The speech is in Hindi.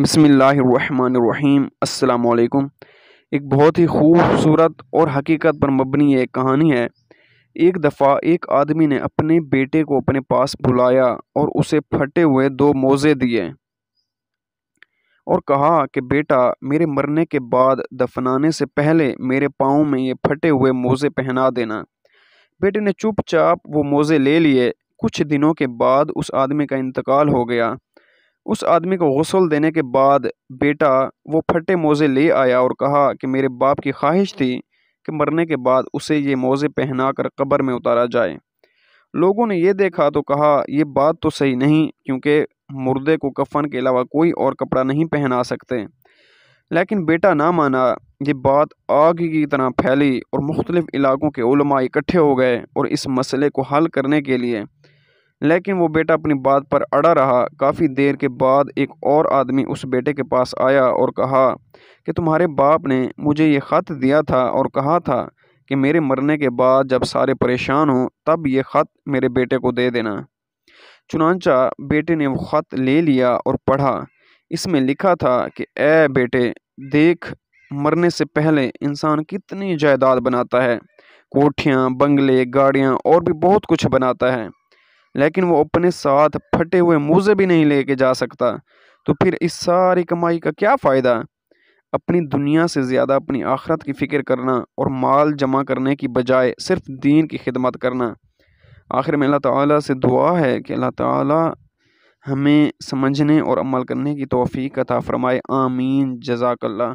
बसमीम् अल्लाम एक बहुत ही खूबसूरत और हकीकत पर मबनी एक कहानी है एक दफ़ा एक आदमी ने अपने बेटे को अपने पास बुलाया और उसे फटे हुए दो मोज़े दिए और कहा कि बेटा मेरे मरने के बाद दफनाने से पहले मेरे पाँव में ये फटे हुए मोज़े पहना देना बेटे ने चुपचाप वो मोज़े ले लिए कुछ दिनों के बाद उस आदमी का इंतकाल हो गया उस आदमी को गसल देने के बाद बेटा वो फटे मोज़े ले आया और कहा कि मेरे बाप की ख्वाहिश थी कि मरने के बाद उसे ये मोज़े पहना कर कब्र में उतारा जाए लोगों ने यह देखा तो कहा यह बात तो सही नहीं क्योंकि मुर्दे को कफन के अलावा कोई और कपड़ा नहीं पहना सकते लेकिन बेटा ना माना ये बात आग की तरह फैली और मुख्तलिफ़ इलाक़ों के इकट्ठे हो गए और इस मसले को हल करने के लिए लेकिन वो बेटा अपनी बात पर अड़ा रहा काफ़ी देर के बाद एक और आदमी उस बेटे के पास आया और कहा कि तुम्हारे बाप ने मुझे ये ख़त दिया था और कहा था कि मेरे मरने के बाद जब सारे परेशान हों तब ये ख़त मेरे बेटे को दे देना चुनाचा बेटे ने वो ख़त ले लिया और पढ़ा इसमें लिखा था कि ए बेटे देख मरने से पहले इंसान कितनी जायदाद बनाता है कोठियाँ बंगले गाड़ियाँ और भी बहुत कुछ बनाता है लेकिन वो अपने साथ फटे हुए मोज़े भी नहीं लेके जा सकता तो फिर इस सारी कमाई का क्या फ़ायदा अपनी दुनिया से ज़्यादा अपनी आखरत की फ़िक्र करना और माल जमा करने की बजाय सिर्फ दीन की खिदमत करना आखिर में अल्लाह ताला से दुआ है कि अल्लाह ताला हमें समझने और अमल करने की तोफ़ी अता फ़रमाए आमीन जजाकल्ला